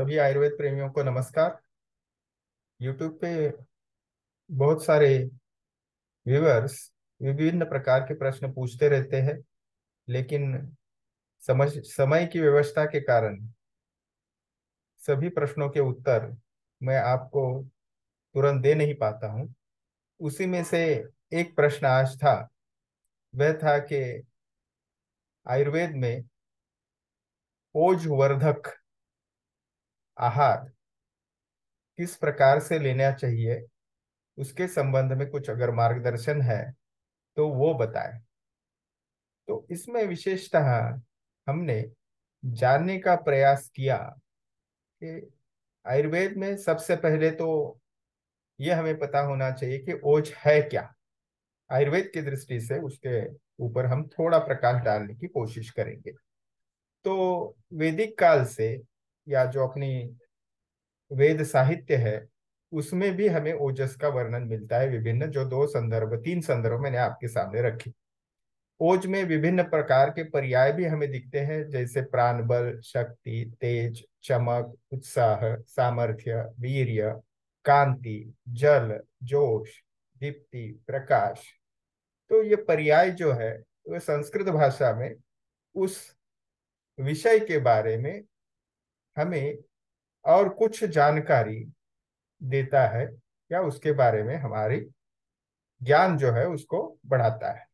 सभी आयुर्वेद प्रेमियों को नमस्कार यूट्यूब पे बहुत सारे व्यूवर्स विभिन्न प्रकार के प्रश्न पूछते रहते हैं लेकिन समझ समय की व्यवस्था के कारण सभी प्रश्नों के उत्तर मैं आपको तुरंत दे नहीं पाता हूँ उसी में से एक प्रश्न आज था वह था कि आयुर्वेद में ओज वर्धक आहार किस प्रकार से लेना चाहिए उसके संबंध में कुछ अगर मार्गदर्शन है तो वो बताएं तो इसमें विशेषतः हमने जानने का प्रयास किया कि आयुर्वेद में सबसे पहले तो ये हमें पता होना चाहिए कि ओझ है क्या आयुर्वेद की दृष्टि से उसके ऊपर हम थोड़ा प्रकाश डालने की कोशिश करेंगे तो वैदिक काल से या जो अपनी वेद साहित्य है उसमें भी हमें ओजस का वर्णन मिलता है विभिन्न जो दो संदर्भ तीन संदर्भ मैंने आपके सामने रखी ओज में विभिन्न प्रकार के पर्याय भी हमें दिखते हैं जैसे प्राण बल शक्ति तेज चमक उत्साह सामर्थ्य वीर्य कांति जल जोश दीप्ति प्रकाश तो ये पर्याय जो है वह संस्कृत भाषा में उस विषय के बारे में हमें और कुछ जानकारी देता है या उसके बारे में हमारी ज्ञान जो है उसको बढ़ाता है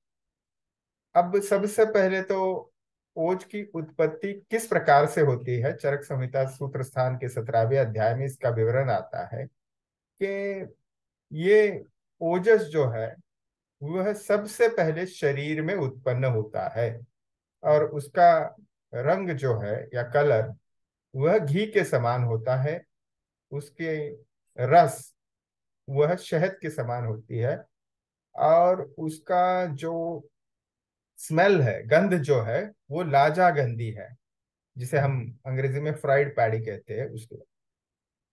अब सबसे पहले तो ओज की उत्पत्ति किस प्रकार से होती है चरक संहिता सूत्र स्थान के सत्रहवें अध्याय में इसका विवरण आता है कि ये ओजस जो है वह सबसे पहले शरीर में उत्पन्न होता है और उसका रंग जो है या कलर वह घी के समान होता है उसके रस वह शहद के समान होती है और उसका जो स्मेल है गंध जो है वो लाजा गंधी है जिसे हम अंग्रेजी में फ्राइड पैडी कहते हैं उसके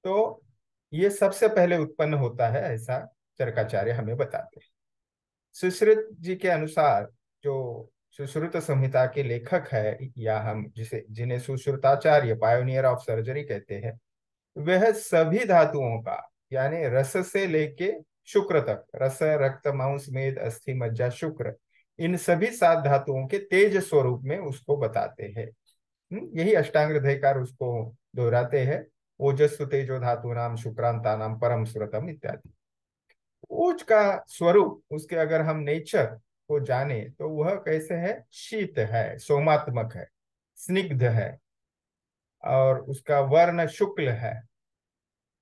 तो ये सबसे पहले उत्पन्न होता है ऐसा चरकाचार्य हमें बताते हैं सुश्रित जी के अनुसार जो सुश्रुत संहिता के लेखक है या हम जिसे जिन्हें सुश्रुताचार्य पायोनियर ऑफ सर्जरी कहते हैं वह सभी धातुओं का यानी रस से लेके शुक्र तक रस रक्त मांस मेद अस्थि मज्जा शुक्र इन सभी सात धातुओं के तेज स्वरूप में उसको बताते हैं हम्म, यही अष्टांग हृदयकार उसको दोहराते हैं ओजस्व तेजो धातु नाम शुक्रांता नाम परम स्रोतम इत्यादि ओज का स्वरूप उसके अगर हम नेचर को जाने तो वह कैसे है शीत है सोमात्मक है स्निग्ध है और उसका वर्ण शुक्ल है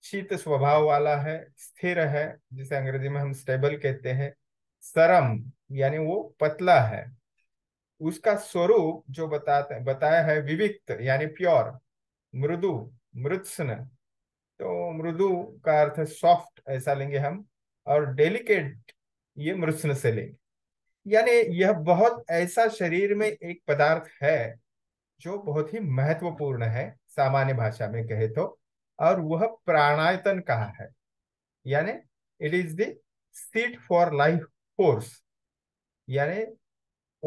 शीत स्वभाव वाला है स्थिर है जिसे अंग्रेजी में हम स्टेबल कहते हैं सरम यानी वो पतला है उसका स्वरूप जो बताते बताया है विविक्त यानी प्योर मृदु मृत्सन तो मृदु का अर्थ सॉफ्ट ऐसा लेंगे हम और डेलिकेट ये मृत्सन से लेंगे यानी यह बहुत ऐसा शरीर में एक पदार्थ है जो बहुत ही महत्वपूर्ण है सामान्य भाषा में कहे तो और वह प्राणायतन कहा है यानी it is seat for life force यानी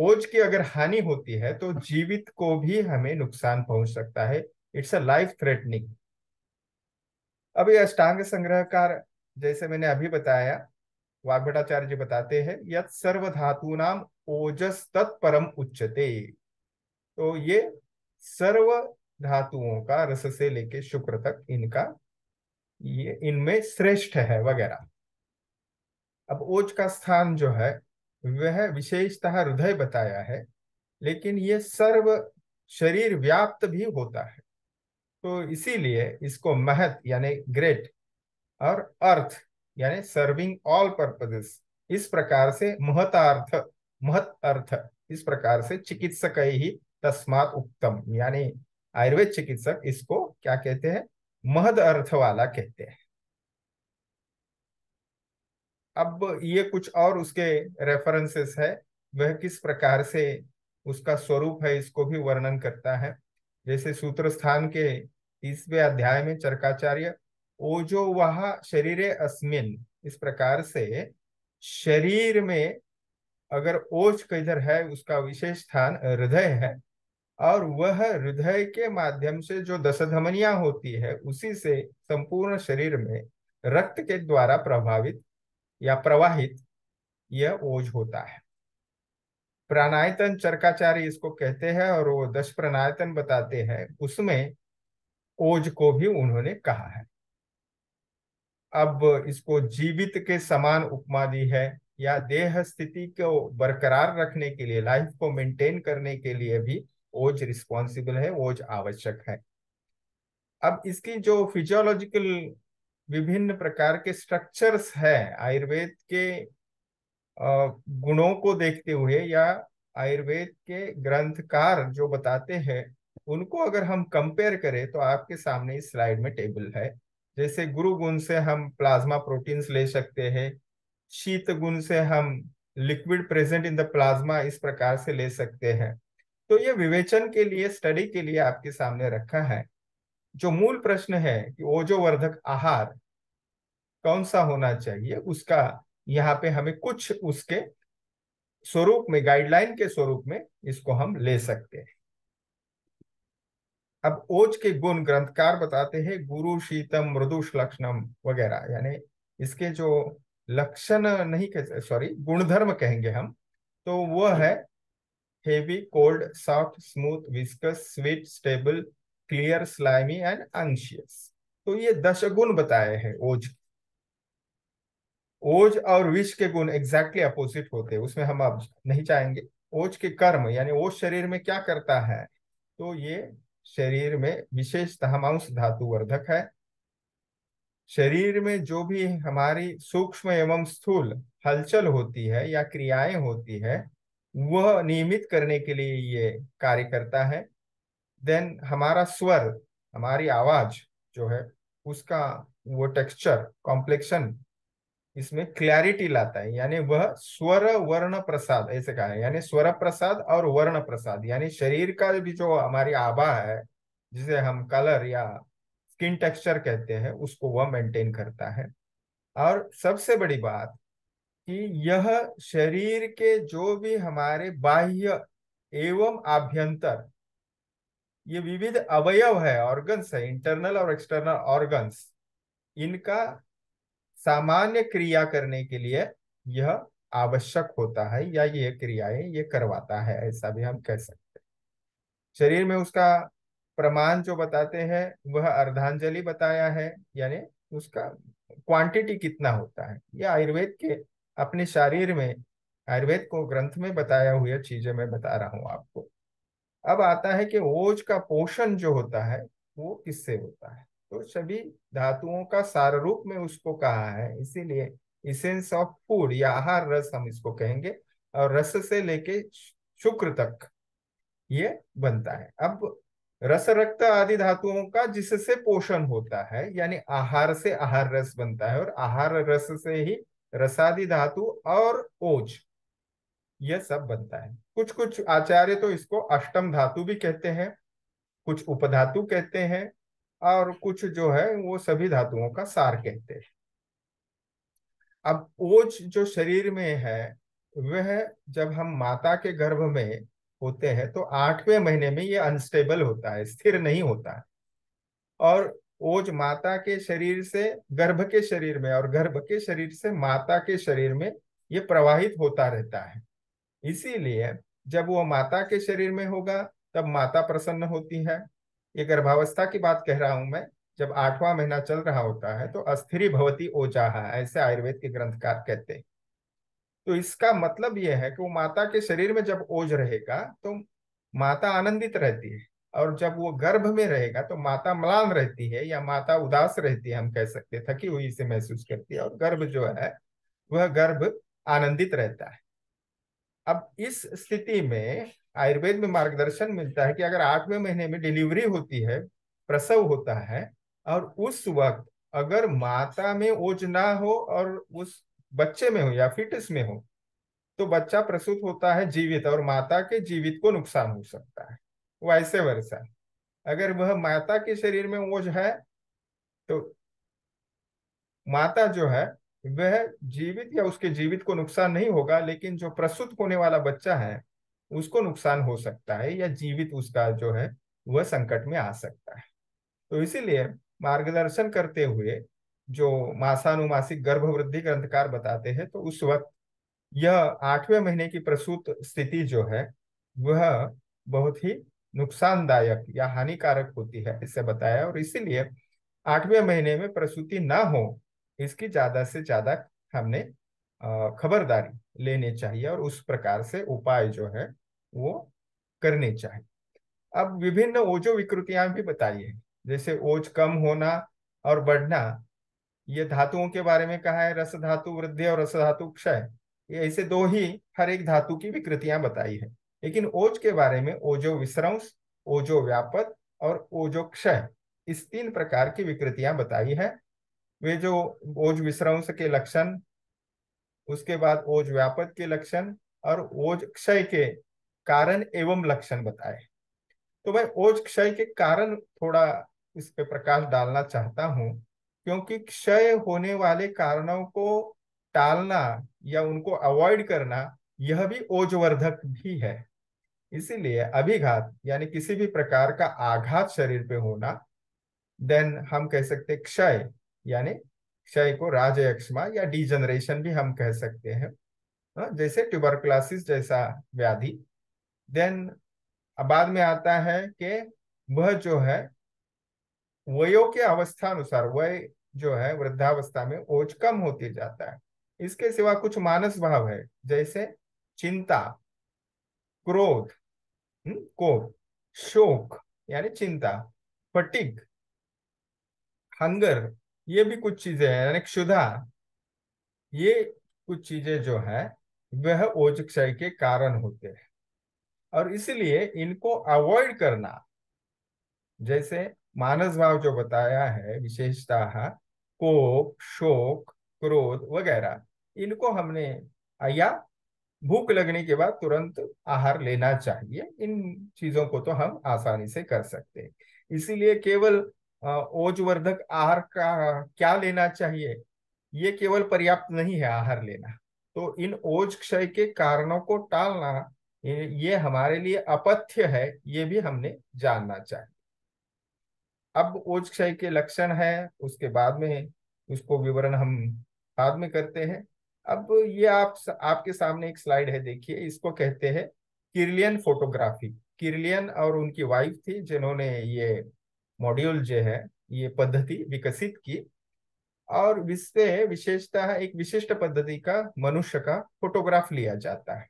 ओज की अगर हानि होती है तो जीवित को भी हमें नुकसान पहुंच सकता है इट्स अ लाइफ थ्रेटनिंग अभी अष्टांग संग्रहकार जैसे मैंने अभी बताया वाग्भटाचार्य जी बताते हैं यद सर्व धातु नाम ओजस तत्परम उच्चते तो ये सर्व धातुओं का रस से लेके शुक्र तक इनका ये इनमें श्रेष्ठ है वगैरह अब ओज का स्थान जो है वह विशेषतः हृदय बताया है लेकिन ये सर्व शरीर व्याप्त भी होता है तो इसीलिए इसको महत यानी ग्रेट और अर्थ यानी सर्विंग ऑल पर्पजेस इस प्रकार से महतार्थ महत अर्थ इस प्रकार से चिकित्सक ही तस्मात उत्तम यानी आयुर्वेद चिकित्सक इसको क्या कहते हैं महद अर्थ वाला कहते हैं अब ये कुछ और उसके रेफरेंसेस है वह किस प्रकार से उसका स्वरूप है इसको भी वर्णन करता है जैसे सूत्र स्थान के तीसवे अध्याय में चरकाचार्य ओजो वह शरीर अस्मिन इस प्रकार से शरीर में अगर ओज किधर है उसका विशेष स्थान हृदय है और वह हृदय के माध्यम से जो दशधमनिया होती है उसी से संपूर्ण शरीर में रक्त के द्वारा प्रभावित या प्रवाहित यह ओज होता है प्राणायतन चरकाचार्य इसको कहते हैं और वो दश प्राणायतन बताते हैं उसमें ओज को भी उन्होंने कहा है अब इसको जीवित के समान उपमा दी है या देह स्थिति को बरकरार रखने के लिए लाइफ को मेंटेन करने के लिए भी ओज रिस्पॉन्सिबल है ओज आवश्यक है अब इसकी जो फिजियोलॉजिकल विभिन्न प्रकार के स्ट्रक्चर्स है आयुर्वेद के गुणों को देखते हुए या आयुर्वेद के ग्रंथकार जो बताते हैं उनको अगर हम कंपेयर करें तो आपके सामने इस स्लाइड में टेबल है जैसे गुरु गुण से हम प्लाज्मा प्रोटीन्स ले सकते हैं शीत गुण से हम liquid present in the plasma इस प्रकार से ले सकते हैं तो ये विवेचन के लिए स्टडी के लिए आपके सामने रखा है जो मूल प्रश्न है कि ओजोवर्धक आहार कौन सा होना चाहिए उसका यहाँ पे हमें कुछ उसके स्वरूप में गाइडलाइन के स्वरूप में इसको हम ले सकते हैं अब ओज के गुण ग्रंथकार बताते हैं गुरु शीतम मृदुष लक्षणम वगैरह यानी इसके जो लक्षण नहीं कह सॉरी गुणधर्म कहेंगे हम तो वह है heavy cold soft smooth viscous sweet stable clear slimy and unctuous तो ये दश गुण बताए हैं ओज ओज और विष के गुण एग्जैक्टली अपोजिट होते हैं उसमें हम अब नहीं चाहेंगे ओज के कर्म यानी ओज शरीर में क्या करता है तो ये शरीर में विशेष तहमांस धातु वर्धक है शरीर में जो भी हमारी सूक्ष्म एवं स्थूल हलचल होती है या क्रियाएं होती है वह नियमित करने के लिए ये कार्य करता है देन हमारा स्वर हमारी आवाज जो है उसका वो टेक्सचर कॉम्प्लेक्शन इसमें क्लैरिटी लाता है यानी वह स्वर वर्ण प्रसाद ऐसे कहा है यानी स्वर प्रसाद और वर्ण प्रसाद यानी शरीर का भी जो हमारी आभा है जिसे हम कलर या स्किन टेक्सचर कहते हैं उसको वह मेंटेन करता है और सबसे बड़ी बात कि यह शरीर के जो भी हमारे बाह्य एवं आभ्यंतर ये विविध अवयव है ऑर्गन्स है इंटरनल और एक्सटर्नल ऑर्गन्स इनका सामान्य क्रिया करने के लिए यह आवश्यक होता है या ये क्रियाएं ये करवाता है ऐसा भी हम कह सकते हैं शरीर में उसका प्रमाण जो बताते हैं वह अर्धांजलि बताया है यानी उसका क्वांटिटी कितना होता है यह आयुर्वेद के अपने शरीर में आयुर्वेद को ग्रंथ में बताया हुआ चीजें मैं बता रहा हूं आपको अब आता है कि ओज का पोषण जो होता है वो किससे होता है तो सभी धातुओं का सार रूप में उसको कहा है इसीलिए इसेंस ऑफ फूड या आहार रस हम इसको कहेंगे और रस से लेके शुक्र तक ये बनता है अब रस रक्त आदि धातुओं का जिससे पोषण होता है यानी आहार से आहार रस बनता है और आहार रस से ही रसादि धातु और ओज यह सब बनता है कुछ कुछ आचार्य तो इसको अष्टम धातु भी कहते हैं कुछ उपधातु कहते हैं और कुछ जो है वो सभी धातुओं का सार कहते हैं अब ओज जो शरीर में है वह जब हम माता के गर्भ में होते हैं तो आठवें महीने में ये अनस्टेबल होता है स्थिर नहीं होता है और ओज माता के शरीर से गर्भ के शरीर में और गर्भ के शरीर से माता के शरीर में ये प्रवाहित होता रहता है इसीलिए जब वो माता के शरीर में होगा तब माता प्रसन्न होती है ये गर्भावस्था की बात कह रहा हूं मैं जब आठवां महीना चल रहा होता है तो अस्थिरी भवती ओजाहा ऐसे आयुर्वेद के ग्रंथकार कहते हैं तो इसका मतलब यह है कि वो माता के शरीर में जब ओज रहेगा तो माता आनंदित रहती है और जब वो गर्भ में रहेगा तो माता मलान रहती है या माता उदास रहती है हम कह सकते हैं थकी हुई इसे महसूस करती है और गर्भ जो है वह गर्भ आनंदित रहता है अब इस स्थिति में आयुर्वेद में मार्गदर्शन मिलता है कि अगर आठवें महीने में डिलीवरी होती है प्रसव होता है और उस वक्त अगर माता में ओज ना हो और उस बच्चे में हो या फिटस में हो तो बच्चा प्रसूत होता है जीवित और माता के जीवित को नुकसान हो सकता है वैसे वर्षा अगर वह माता के शरीर में ओझ है तो माता जो है वह जीवित या उसके जीवित को नुकसान नहीं होगा लेकिन जो प्रसुत होने वाला बच्चा है उसको नुकसान हो सकता है या जीवित उसका जो है वह संकट में आ सकता है तो इसीलिए मार्गदर्शन करते हुए जो मासानुमासिक गर्भवृद्धि ग्रंथकार बताते हैं तो उस वक्त यह आठवें महीने की प्रसूत स्थिति जो है वह बहुत ही नुकसानदायक या हानिकारक होती है इसे बताया और इसीलिए आठवें महीने में प्रसूति ना हो इसकी ज्यादा से ज्यादा हमने खबरदारी लेने चाहिए और उस प्रकार से उपाय जो है वो करने चाहिए अब विभिन्न ओजो विकृतियां भी बताइए जैसे ओज कम होना और बढ़ना ये धातुओं के बारे में कहा है रस धातु वृद्धि और रस धातु क्षय ये ऐसे दो ही हर एक धातु की विकृतियां बताई है लेकिन ओज के बारे में ओजो विश्रंश ओजो व्यापक और ओजो क्षय इस तीन प्रकार की विकृतियां बताई है वे जो ओज विश्रांश के लक्षण उसके बाद ओज व्यापक के लक्षण और ओज क्षय के कारण एवं लक्षण बताए तो मैं ओज क्षय के कारण थोड़ा इस पे प्रकाश डालना चाहता हूं क्योंकि क्षय होने वाले कारणों को टालना या उनको अवॉइड करना यह भी ओजवर्धक भी है इसीलिए अभिघात यानी किसी भी प्रकार का आघात शरीर पे होना देन हम कह सकते क्षय यानी क्षय को राज या डिजनरेशन भी हम कह सकते हैं हाँ, जैसे क्लासिस जैसा व्याधि देन बाद में आता है कि वह जो है वयो के अवस्था अनुसार वय जो है वृद्धावस्था में ओज कम होती जाता है इसके सिवा कुछ मानस भाव है जैसे चिंता क्रोध हम्म, को शोक यानी चिंता फटिक हंगर ये भी कुछ चीजें हैं यानी क्षुधा ये कुछ चीजें जो है वह ओज क्षय के कारण होते हैं और इसलिए इनको अवॉइड करना जैसे मानस भाव जो बताया है विशेषता कोप शोक क्रोध वगैरह इनको हमने या भूख लगने के बाद तुरंत आहार लेना चाहिए इन चीजों को तो हम आसानी से कर सकते हैं इसीलिए केवल ओजवर्धक आहार का क्या लेना चाहिए ये केवल पर्याप्त नहीं है आहार लेना तो इन ओज क्षय के कारणों को टालना ये हमारे लिए अपथ्य है ये भी हमने जानना चाहिए अब ओज क्षय के लक्षण है उसके बाद में उसको विवरण हम बाद में करते हैं अब ये आप आपके सामने एक स्लाइड है देखिए इसको कहते हैं किरलियन फोटोग्राफी किरलियन और उनकी वाइफ थी जिन्होंने ये मॉड्यूल जो है ये पद्धति विकसित की और इससे विशेषता एक विशिष्ट पद्धति का मनुष्य का फोटोग्राफ लिया जाता है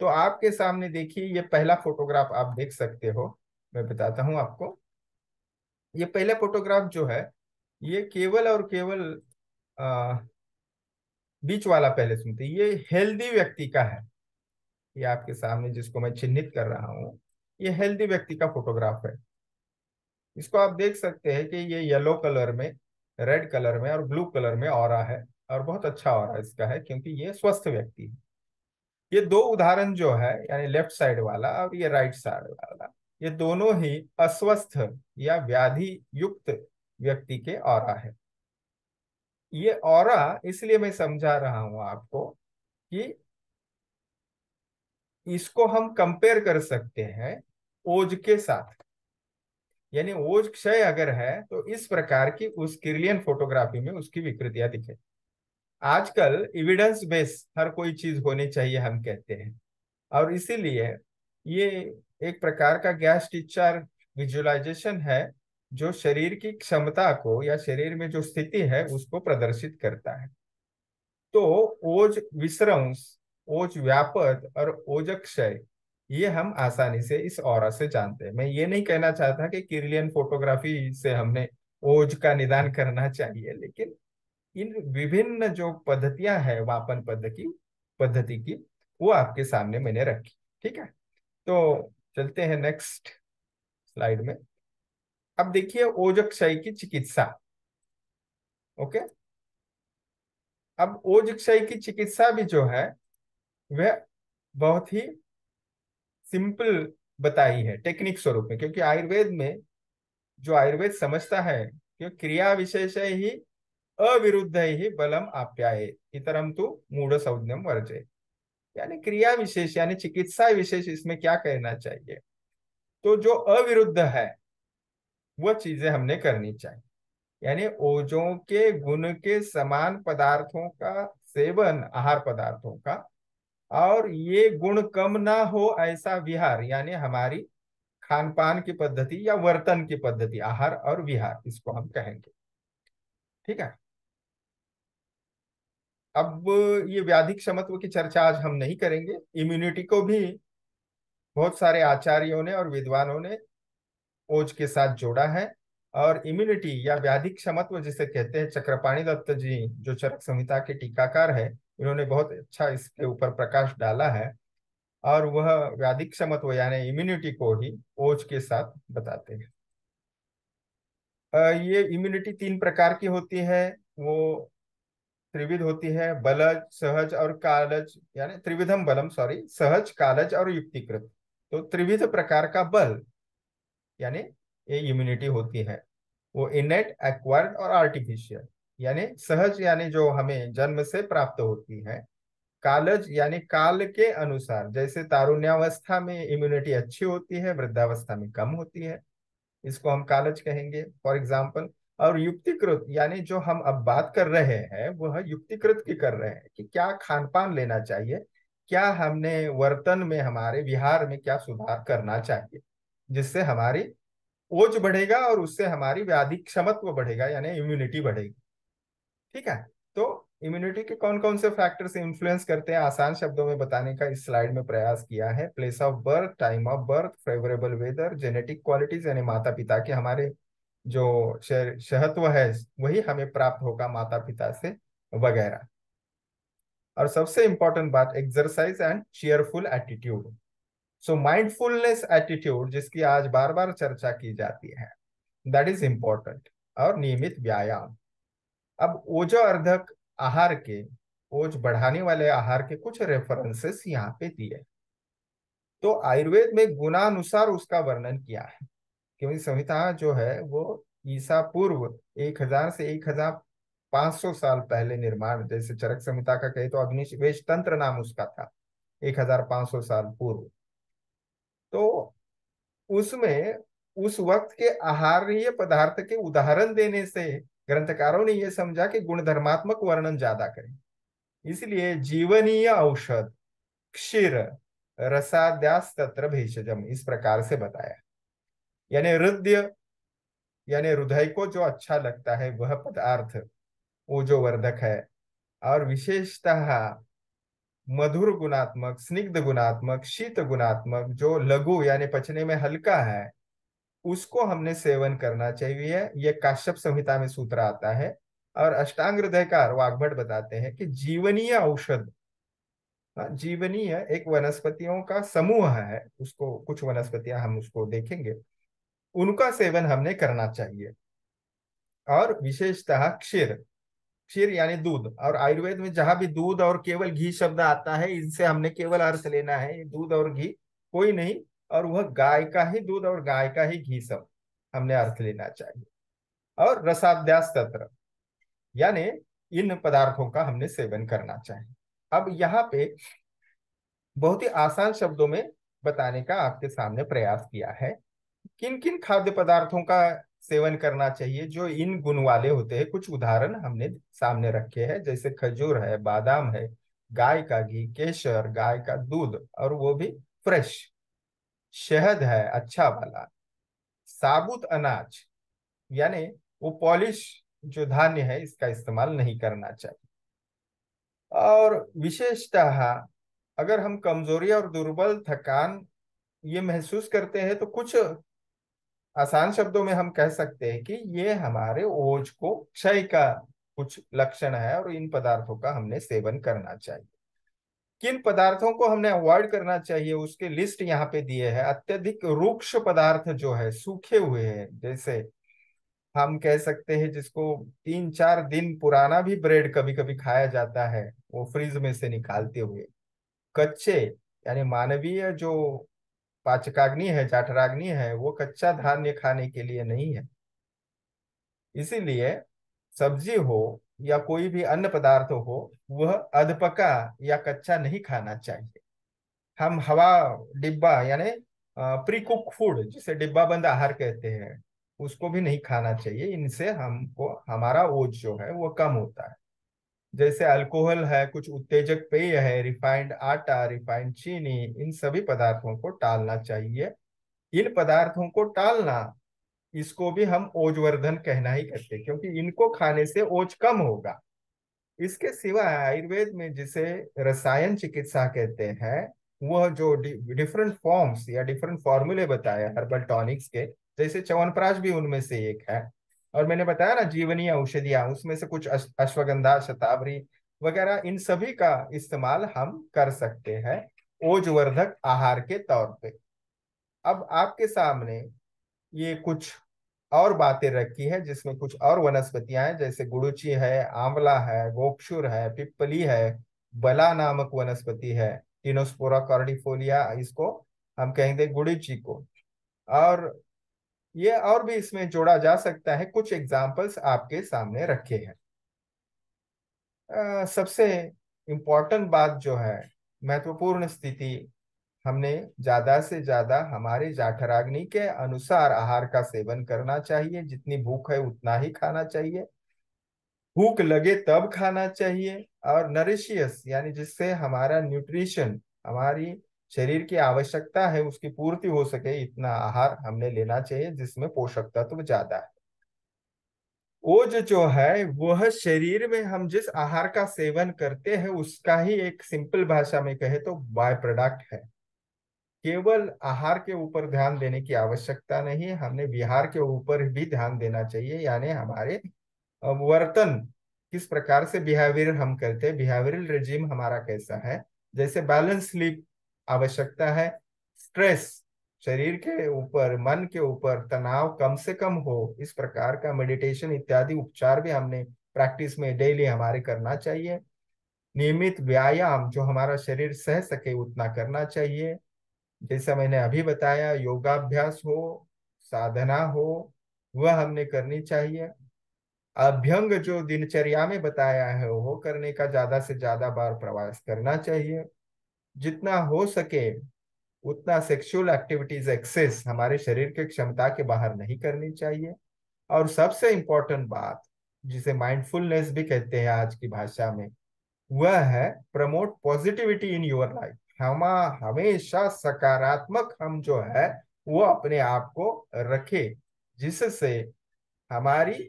तो आपके सामने देखिए ये पहला फोटोग्राफ आप देख सकते हो मैं बताता हूं आपको ये पहला फोटोग्राफ जो है ये केवल और केवल आ, बीच वाला पहले सुनते ये हेल्दी व्यक्ति का है ये आपके सामने जिसको मैं चिन्हित कर रहा हूँ ये हेल्दी व्यक्ति का फोटोग्राफ है इसको आप देख सकते हैं कि ये येलो कलर में रेड कलर में और ब्लू कलर में और है और बहुत अच्छा और इसका है क्योंकि ये स्वस्थ व्यक्ति है ये दो उदाहरण जो है यानी लेफ्ट साइड वाला और ये राइट साइड वाला ये दोनों ही अस्वस्थ या व्याधि युक्त व्यक्ति के और है ये और इसलिए मैं समझा रहा हूं आपको कि इसको हम कंपेयर कर सकते हैं ओज के साथ यानी वो क्षय अगर है तो इस प्रकार की उस किरलियन फोटोग्राफी में उसकी विकृतियां दिखे आजकल एविडेंस बेस हर कोई चीज होनी चाहिए हम कहते हैं और इसीलिए ये एक प्रकार का गैस टीचर विजुअलाइजेशन है जो शरीर की क्षमता को या शरीर में जो स्थिति है उसको प्रदर्शित करता है तो ओज विश्रंश ओज व्यापद और ओजक्षय ये हम आसानी से इस और से जानते हैं मैं ये नहीं कहना चाहता कि किरलियन फोटोग्राफी से हमने ओज का निदान करना चाहिए लेकिन इन विभिन्न जो पद्धतियां हैं वापन पद्धति पद्धति की वो आपके सामने मैंने रखी ठीक है तो चलते हैं नेक्स्ट स्लाइड में अब देखिए ओजक क्षय की चिकित्सा ओके अब ओज क्षय की चिकित्सा भी जो है वह बहुत ही सिंपल बताई है टेक्निक स्वरूप में क्योंकि आयुर्वेद में जो आयुर्वेद समझता है कि क्रिया विशेष ही अविरुद्ध ही बलम आप्याय इतरम तो मूढ़ संज्ञम वर्जय यानी क्रिया विशेष यानी चिकित्सा विशेष इसमें क्या कहना चाहिए तो जो अविरुद्ध है वह चीजें हमने करनी चाहिए यानी ओजों के गुण के समान पदार्थों का सेवन आहार पदार्थों का और ये गुण कम ना हो ऐसा विहार यानी हमारी खान पान की पद्धति या वर्तन की पद्धति आहार और विहार इसको हम कहेंगे ठीक है अब ये व्याधिक समत्व की चर्चा आज हम नहीं करेंगे इम्यूनिटी को भी बहुत सारे आचार्यों ने और विद्वानों ने ओज के साथ जोड़ा है और इम्यूनिटी या व्याधिक समत्व जिसे कहते हैं चक्रपाणी दत्त जी जो चरक संहिता के टीकाकार है इन्होंने बहुत अच्छा इसके ऊपर प्रकाश डाला है और वह व्याधिक क्षमत्व यानी इम्यूनिटी को ही ओज के साथ बताते हैं ये इम्यूनिटी तीन प्रकार की होती है वो त्रिविध होती है बलज सहज और कालज यानी त्रिविधम बलम सॉरी सहज कालज और युक्तिकृत तो त्रिविध प्रकार का बल यानी ये इम्यूनिटी होती है वो इनेट एक्वायर्ड और आर्टिफिशियल यानी सहज यानी जो हमें जन्म से प्राप्त होती है कालज यानी काल के अनुसार जैसे तारुण्यावस्था में इम्यूनिटी अच्छी होती है वृद्धावस्था में कम होती है इसको हम कालज कहेंगे फॉर एग्जाम्पल और युक्तिकृत यानी जो हम अब बात कर रहे हैं वह युक्तिकृत की कर रहे हैं कि क्या खान पान लेना चाहिए क्या हमने वर्तन में हमारे विहार में क्या सुधार करना चाहिए जिससे हमारी ओज बढ़ेगा और उससे हमारी व्याधि क्षमत्व बढ़ेगा यानी इम्यूनिटी बढ़ेगी ठीक है तो इम्यूनिटी के कौन कौन से फैक्टर्स इन्फ्लुएंस करते हैं आसान शब्दों में बताने का इस स्लाइड में प्रयास किया है place of birth time of birth favourable weather genetic qualities यानी माता पिता के हमारे जो शहत्व है वही हमें प्राप्त होगा माता पिता से वगैरह और सबसे इंपॉर्टेंट बात exercise and cheerful attitude so mindfulness attitude जिसकी आज बार बार चर्चा की जाती है दैट इज इंपॉर्टेंट और नियमित व्यायाम अब ओजो अर्धक आहार के ओज बढ़ाने वाले आहार के कुछ रेफरेंसेस यहाँ पे दिए तो आयुर्वेद में गुणानुसार उसका वर्णन किया है क्योंकि संहिता जो है वो ईसा पूर्व 1000 से 1500 साल पहले निर्माण जैसे चरक संहिता का कहे तो अग्निवेश तंत्र नाम उसका था 1500 साल पूर्व तो उसमें उस वक्त के आहार्य पदार्थ के उदाहरण देने से ग्रंथकारों ने यह समझा कि गुणधर्मात्मक वर्णन ज्यादा करें इसलिए जीवनीय औषध क्षीर रसाद्यास तत्र भेषजम इस प्रकार से बताया यानी हृदय यानी हृदय को जो अच्छा लगता है वह पदार्थ वो जो वर्धक है और विशेषतः मधुर गुणात्मक स्निग्ध गुणात्मक शीत गुणात्मक जो लघु यानी पचने में हल्का है उसको हमने सेवन करना चाहिए यह काश्यप संहिता में सूत्र आता है और अष्टांग हृदयकार वाग्भट बताते हैं कि जीवनीय औषध हाँ, जीवनीय एक वनस्पतियों का समूह है उसको कुछ वनस्पतियां हम उसको देखेंगे उनका सेवन हमने करना चाहिए और विशेषतः क्षीर क्षीर यानी दूध और आयुर्वेद में जहां भी दूध और केवल घी शब्द आता है इनसे हमने केवल अर्थ लेना है दूध और घी कोई नहीं और वह गाय का ही दूध और गाय का ही घी सब हमने अर्थ लेना चाहिए और रसाध्यास तत्र यानी इन पदार्थों का हमने सेवन करना चाहिए अब यहाँ पे बहुत ही आसान शब्दों में बताने का आपके सामने प्रयास किया है किन किन खाद्य पदार्थों का सेवन करना चाहिए जो इन गुण वाले होते हैं कुछ उदाहरण हमने सामने रखे हैं जैसे खजूर है बादाम है गाय का घी केसर गाय का दूध और वो भी फ्रेश शहद है अच्छा वाला साबुत अनाज यानी वो पॉलिश जो धान्य है इसका इस्तेमाल नहीं करना चाहिए और विशेषतः अगर हम कमजोरी और दुर्बल थकान ये महसूस करते हैं तो कुछ आसान शब्दों में हम कह सकते हैं कि ये हमारे ओज को क्षय का कुछ लक्षण है और इन पदार्थों का हमने सेवन करना चाहिए किन पदार्थों को हमने अवॉइड करना चाहिए उसके लिस्ट यहाँ पे दिए है अत्यधिक रुक्ष पदार्थ जो है सूखे हुए हैं जैसे हम कह सकते हैं जिसको तीन चार दिन पुराना भी ब्रेड कभी कभी खाया जाता है वो फ्रिज में से निकालते हुए कच्चे यानी मानवीय जो पाचकाग्नि है जाठराग्नि है वो कच्चा धान्य खाने के लिए नहीं है इसीलिए सब्जी हो या कोई भी अन्य पदार्थ हो वह अधपका या कच्चा नहीं खाना चाहिए हम हवा डिब्बा यानी प्री कुक फूड जिसे डिब्बा बंद आहार कहते हैं उसको भी नहीं खाना चाहिए इनसे हमको हमारा ओज जो है वो कम होता है जैसे अल्कोहल है कुछ उत्तेजक पेय है रिफाइंड आटा रिफाइंड चीनी इन सभी पदार्थों को टालना चाहिए इन पदार्थों को टालना इसको भी हम ओजवर्धन कहना ही कहते हैं क्योंकि इनको खाने से ओज कम होगा इसके सिवा आयुर्वेद में जिसे रसायन चिकित्सा कहते हैं वह जो डिफरेंट फॉर्म्स या डिफरेंट फॉर्मूले बताए हर्बल टॉनिक्स के जैसे चवनप्राश भी उनमें से एक है और मैंने बताया ना जीवनी औषधियां उसमें से कुछ अश्वगंधा शताबरी वगैरह इन सभी का इस्तेमाल हम कर सकते हैं ओजवर्धक आहार के तौर पे अब आपके सामने ये कुछ और बातें रखी है जिसमें कुछ और वनस्पतियां हैं जैसे गुड़ुची है आंवला है गोक्षुर है पिपली है बला नामक वनस्पति है टीनोस्पोरा कॉर्डिफोलिया इसको हम कहेंगे गुड़ुची को और ये और भी इसमें जोड़ा जा सकता है कुछ एग्जाम्पल्स आपके सामने रखे हैं सबसे इम्पोर्टेंट बात जो है महत्वपूर्ण स्थिति हमने ज्यादा से ज्यादा हमारे जाठराग्नि के अनुसार आहार का सेवन करना चाहिए जितनी भूख है उतना ही खाना चाहिए भूख लगे तब खाना चाहिए और नरिशियस यानी जिससे हमारा न्यूट्रिशन हमारी शरीर की आवश्यकता है उसकी पूर्ति हो सके इतना आहार हमने लेना चाहिए जिसमें पोषक तत्व तो ज्यादा है ओज जो है वह शरीर में हम जिस आहार का सेवन करते हैं उसका ही एक सिंपल भाषा में कहे तो बाय प्रोडक्ट है केवल आहार के ऊपर ध्यान देने की आवश्यकता नहीं हमने विहार के ऊपर भी ध्यान देना चाहिए यानी हमारे वर्तन किस प्रकार से बिहेवियर हम करते हैं बिहेवियरल रेजिम हमारा कैसा है जैसे बैलेंस स्लीप आवश्यकता है स्ट्रेस शरीर के ऊपर मन के ऊपर तनाव कम से कम हो इस प्रकार का मेडिटेशन इत्यादि उपचार भी हमने प्रैक्टिस में डेली हमारे करना चाहिए नियमित व्यायाम जो हमारा शरीर सह सके उतना करना चाहिए जैसा मैंने अभी बताया योगाभ्यास हो साधना हो वह हमने करनी चाहिए अभ्यंग जो दिनचर्या में बताया है वो करने का ज्यादा से ज्यादा बार प्रवास करना चाहिए जितना हो सके उतना सेक्सुअल एक्टिविटीज एक्सेस हमारे शरीर के क्षमता के बाहर नहीं करनी चाहिए और सबसे इंपॉर्टेंट बात जिसे माइंडफुलनेस भी कहते हैं आज की भाषा में वह है promote positivity in your life हम हमेशा सकारात्मक हम जो है वो अपने आप को रखे जिससे हमारी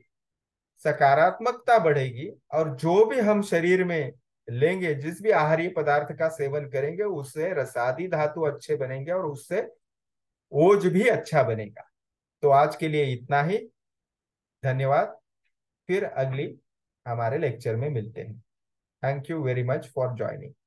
सकारात्मकता बढ़ेगी और जो भी हम शरीर में लेंगे जिस भी आहारी पदार्थ का सेवन करेंगे उससे रसादी धातु अच्छे बनेंगे और उससे ओज भी अच्छा बनेगा तो आज के लिए इतना ही धन्यवाद फिर अगली हमारे लेक्चर में मिलते हैं thank you very much for joining